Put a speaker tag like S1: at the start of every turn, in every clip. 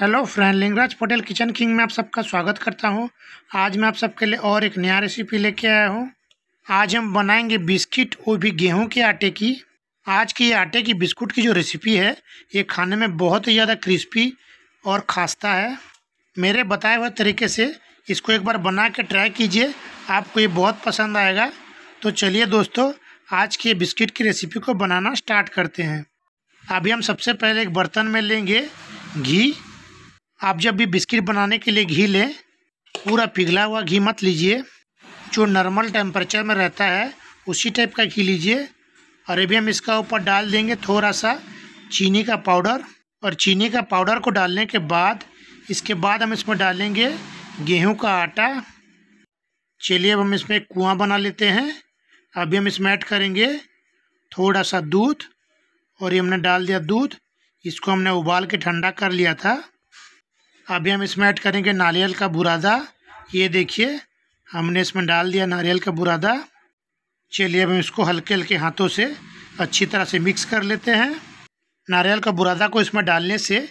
S1: hello friend Lingaraj Patel kitchen king में आप सबका स्वागत करता हूं आज मैं आप सबके लिए और एक नया रेसिपी लेके आया हूं आज हम बनाएंगे बिस्किट वो भी गेहूं के आटे की आज की आटे की बिस्कुट की जो रेसिपी है ये खाने में बहुत ही ज़्यादा क्रिस्पी और खास्ता है मेरे बताए हुए तरीके से इसको एक बार बना के ट्राई कीजिए आपको ये बहुत पसंद आएगा तो चलिए दोस्तों आज की बिस्किट की रेसिपी को बनाना स्टार्ट करते हैं अभी हम सबसे पहले एक बर्तन में लेंगे घी आप जब भी बिस्किट बनाने के लिए घी लें पूरा पिघला हुआ घी मत लीजिए जो नॉर्मल टेम्परेचर में रहता है उसी टाइप का घी लीजिए और अभी हम इसका ऊपर डाल देंगे थोड़ा सा चीनी का पाउडर और चीनी का पाउडर को डालने के बाद इसके बाद हम इसमें डालेंगे गेहूं का आटा चलिए अब हम इसमें कुआं बना लेते हैं अभी हम इसमें ऐड करेंगे थोड़ा सा दूध और ये हमने डाल दिया दूध इसको हमने उबाल के ठंडा कर लिया था अभी हम इसमें ऐड करेंगे नारियल का बुरादा ये देखिए हमने इसमें डाल दिया नारियल का बुरादा चलिए अब हम इसको हल्के हल्के हाथों से अच्छी तरह से मिक्स कर लेते हैं नारियल का बुरादा को इसमें डालने से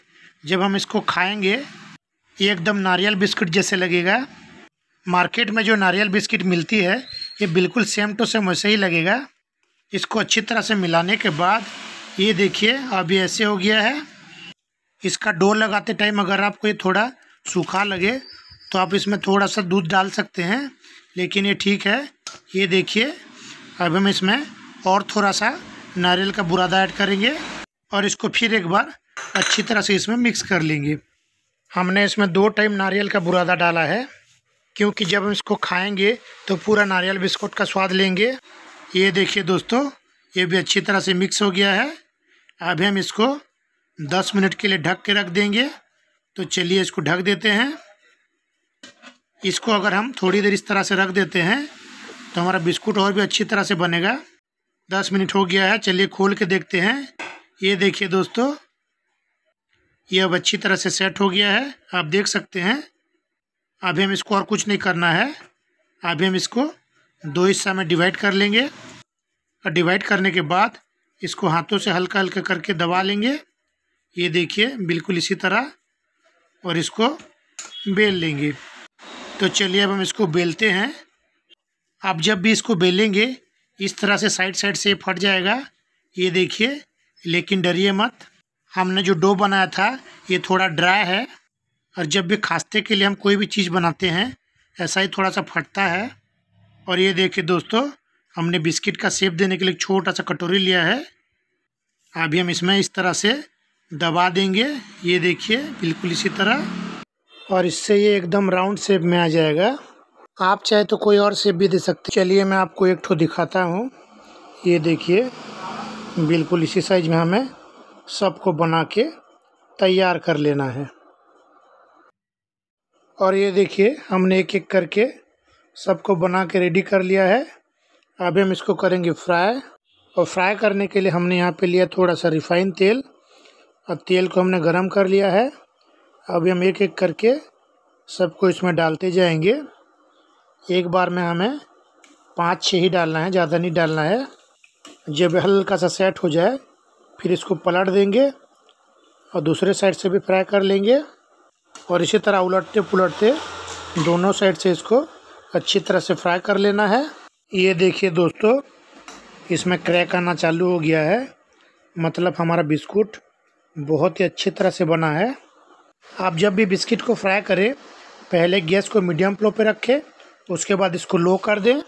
S1: जब हम इसको खाएंगे ये एकदम नारियल बिस्किट जैसे लगेगा मार्केट में जो नारियल बिस्किट मिलती है ये बिल्कुल सेम टू सेम वैसे ही लगेगा इसको अच्छी तरह से मिलाने के बाद ये देखिए अभी ऐसे हो गया है इसका डो लगाते टाइम अगर आपको ये थोड़ा सूखा लगे तो आप इसमें थोड़ा सा दूध डाल सकते हैं लेकिन ये ठीक है ये देखिए अब हम इसमें और थोड़ा सा नारियल का बुरादा ऐड करेंगे और इसको फिर एक बार अच्छी तरह से इसमें मिक्स कर लेंगे हमने इसमें दो टाइम नारियल का बुरादा डाला है क्योंकि जब हम इसको खाएंगे तो पूरा नारियल बिस्कुट का स्वाद लेंगे ये देखिए दोस्तों ये भी अच्छी तरह से मिक्स हो गया है अभी हम इसको दस मिनट के लिए ढक के रख देंगे तो चलिए इसको ढक देते हैं इसको अगर हम थोड़ी देर इस तरह से रख देते हैं तो हमारा बिस्कुट और भी अच्छी तरह से बनेगा दस मिनट हो गया है चलिए खोल के देखते हैं ये देखिए दोस्तों ये अब अच्छी तरह से सेट हो गया है आप देख सकते हैं अभी हम इसको और कुछ नहीं करना है अभी हम इसको दो हिस्सा में डिवाइड कर लेंगे और डिवाइड करने के बाद इसको हाथों से हल्का हल्का करके दबा लेंगे ये देखिए बिल्कुल इसी तरह और इसको बेल लेंगे तो चलिए अब हम इसको बेलते हैं आप जब भी इसको बेलेंगे इस तरह से साइड साइड से फट जाएगा ये देखिए लेकिन डरिए मत हमने जो डो बनाया था ये थोड़ा ड्राई है और जब भी खास्ते के लिए हम कोई भी चीज़ बनाते हैं ऐसा ही थोड़ा सा फटता है और ये देखिए दोस्तों हमने बिस्किट का सेप देने के लिए छोटा सा कटोरी लिया है अभी हम इसमें इस तरह से दबा देंगे ये देखिए बिल्कुल इसी तरह और इससे ये एकदम राउंड शेप में आ जाएगा आप चाहे तो कोई और शेप भी दे सकते चलिए मैं आपको एक ठो दिखाता हूँ ये देखिए बिल्कुल इसी साइज में हमें सबको बना के तैयार कर लेना है और ये देखिए हमने एक एक करके सबको बना के रेडी कर लिया है अब हम इसको करेंगे फ्राई और फ्राई करने के लिए हमने यहाँ पे लिया थोड़ा सा रिफाइन तेल और तेल को हमने गरम कर लिया है अब हम एक एक करके सबको इसमें डालते जाएंगे एक बार में हमें पाँच छः ही डालना है ज़्यादा नहीं डालना है जब हल्का सा सेट हो जाए फिर इसको पलट देंगे और दूसरे साइड से भी फ्राई कर लेंगे और इसी तरह उलटते पुलटते दोनों साइड से इसको अच्छी तरह से फ्राई कर लेना है ये देखिए दोस्तों इसमें क्रैक आना चालू हो गया है मतलब हमारा बिस्कुट बहुत ही अच्छी तरह से बना है आप जब भी बिस्किट को फ्राई करें पहले गैस को मीडियम फ्लो पे रखें उसके बाद इसको लो कर दें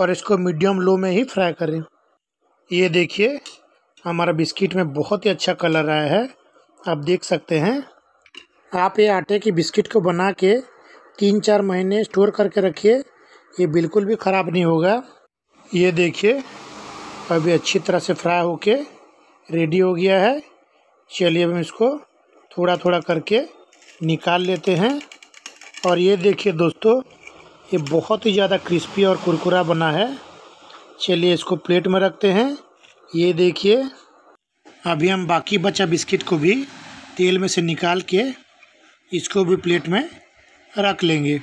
S1: और इसको मीडियम लो में ही फ्राई करें ये देखिए हमारा बिस्किट में बहुत ही अच्छा कलर आया है आप देख सकते हैं आप ये आटे की बिस्किट को बना के तीन चार महीने स्टोर करके रखिए ये बिल्कुल भी ख़राब नहीं होगा ये देखिए अभी अच्छी तरह से फ्राई होके रेडी हो गया है चलिए हम इसको थोड़ा थोड़ा करके निकाल लेते हैं और ये देखिए दोस्तों ये बहुत ही ज़्यादा क्रिस्पी और कुरकुरा बना है चलिए इसको प्लेट में रखते हैं ये देखिए अभी हम बाकी बचा बिस्किट को भी तेल में से निकाल के इसको भी प्लेट में रख लेंगे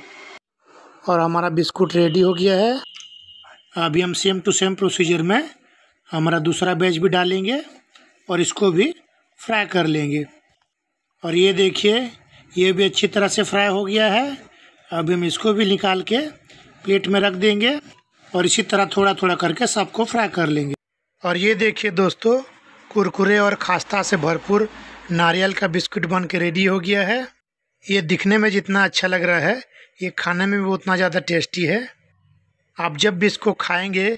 S1: और हमारा बिस्कुट रेडी हो गया है अभी हम सेम टू सेम प्रोसीजर में हमारा दूसरा बैच भी डालेंगे और इसको भी फ्राई कर लेंगे और ये देखिए ये भी अच्छी तरह से फ्राई हो गया है अब हम इसको भी निकाल के प्लेट में रख देंगे और इसी तरह थोड़ा थोड़ा करके सबको फ्राई कर लेंगे और ये देखिए दोस्तों कुरकुरे और खास्ता से भरपूर नारियल का बिस्कुट बन के रेडी हो गया है ये दिखने में जितना अच्छा लग रहा है ये खाने में भी उतना ज़्यादा टेस्टी है आप जब भी इसको खाएंगे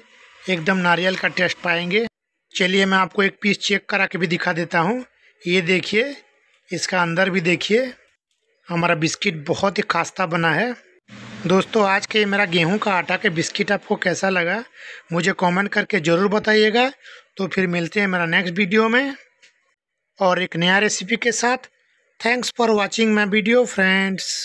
S1: एकदम नारियल का टेस्ट पाएंगे चलिए मैं आपको एक पीस चेक करा के भी दिखा देता हूँ ये देखिए इसका अंदर भी देखिए हमारा बिस्किट बहुत ही खास्ता बना है दोस्तों आज के मेरा गेहूं का आटा के बिस्किट आपको कैसा लगा मुझे कमेंट करके ज़रूर बताइएगा तो फिर मिलते हैं मेरा नेक्स्ट वीडियो में और एक नया रेसिपी के साथ thanks for watching my video friends